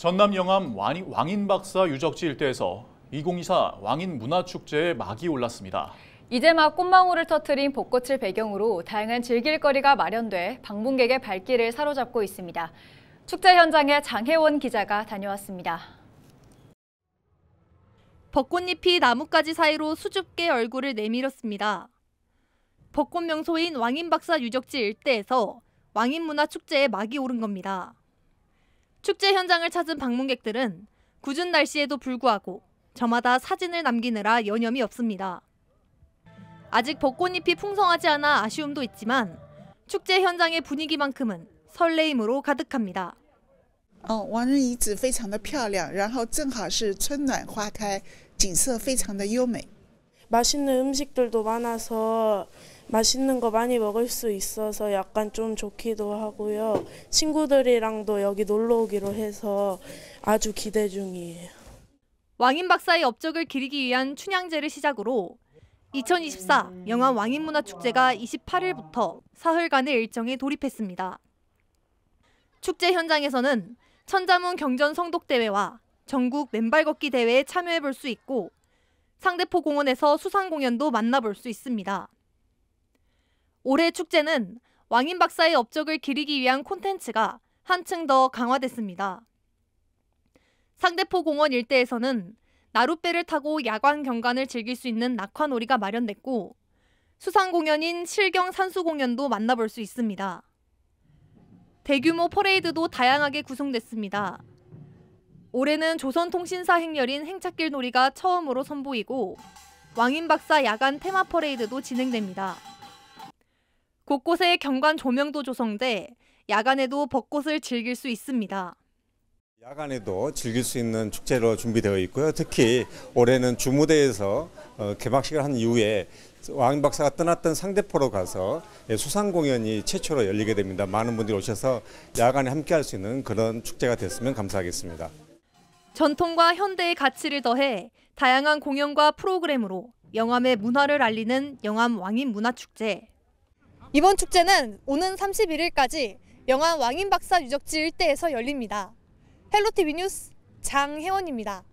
전남 영암 왕인 박사 유적지 일대에서 2024 왕인 문화축제에 막이 올랐습니다. 이제 막 꽃망울을 터트린 벚꽃을 배경으로 다양한 즐길거리가 마련돼 방문객의 발길을 사로잡고 있습니다. 축제 현장에 장혜원 기자가 다녀왔습니다. 벚꽃잎이 나뭇가지 사이로 수줍게 얼굴을 내밀었습니다. 벚꽃 명소인 왕인 박사 유적지 일대에서 왕인 문화축제에 막이 오른 겁니다. 축제 현장을 찾은 방문객들은 궂은 날씨에도 불구하고 저마다 사진을 남기느라 여념이 없습니다. 아직 벚꽃잎이 풍성하지 않아 아쉬움도 있지만 축제 현장의 분위기만큼은 설레임으로 가득합니다. 哦王非常的漂亮然后正好是春暖花开景色非常的优美맛있는 어, 음식들도 많아서 맛있는 거 많이 먹을 수 있어서 약간 좀 좋기도 하고요. 친구들이랑도 여기 놀러 오기로 해서 아주 기대 중이에요. 왕인 박사의 업적을 기리기 위한 춘향제를 시작으로 2024영화 왕인문화축제가 28일부터 사흘간의 일정에 돌입했습니다. 축제 현장에서는 천자문 경전 성독대회와 전국 맨발 걷기 대회에 참여해 볼 수 있고 상대포 공원에서 수상 공연도 만나볼 수 있습니다. 올해 축제는 왕인 박사의 업적을 기리기 위한 콘텐츠가 한층 더 강화됐습니다. 상대포 공원 일대에서는 나룻배를 타고 야광 경관을 즐길 수 있는 낙화놀이가 마련됐고 수상 공연인 실경 산수 공연도 만나볼 수 있습니다. 대규모 퍼레이드도 다양하게 구성됐습니다. 올해는 조선통신사 행렬인 행찻길 놀이가 처음으로 선보이고 왕인 박사 야간 테마 퍼레이드도 진행됩니다. 곳곳에 경관 조명도 조성돼 야간에도 벚꽃을 즐길 수 있습니다. 야간에도 즐길 수 있는 축제로 준비되어 있고요. 특히 올해는 주무대에서 어, 개막식을 한 이후에 왕 박사가 떠났던 상대포로 가서 수상 공연이 최초로 열리게 됩니다. 많은 분들이 오셔서 야간에 함께할 수 있는 그런 축제가 됐으면 감사하겠습니다. 전통과 현대의 가치를 더해 다양한 공연과 프로그램으로 영암의 문화를 알리는 영암 왕인 문화축제. 이번 축제는 오는 31일까지 영암 왕인 박사 유적지 일대에서 열립니다. 헬로티비 뉴스 장혜원입니다.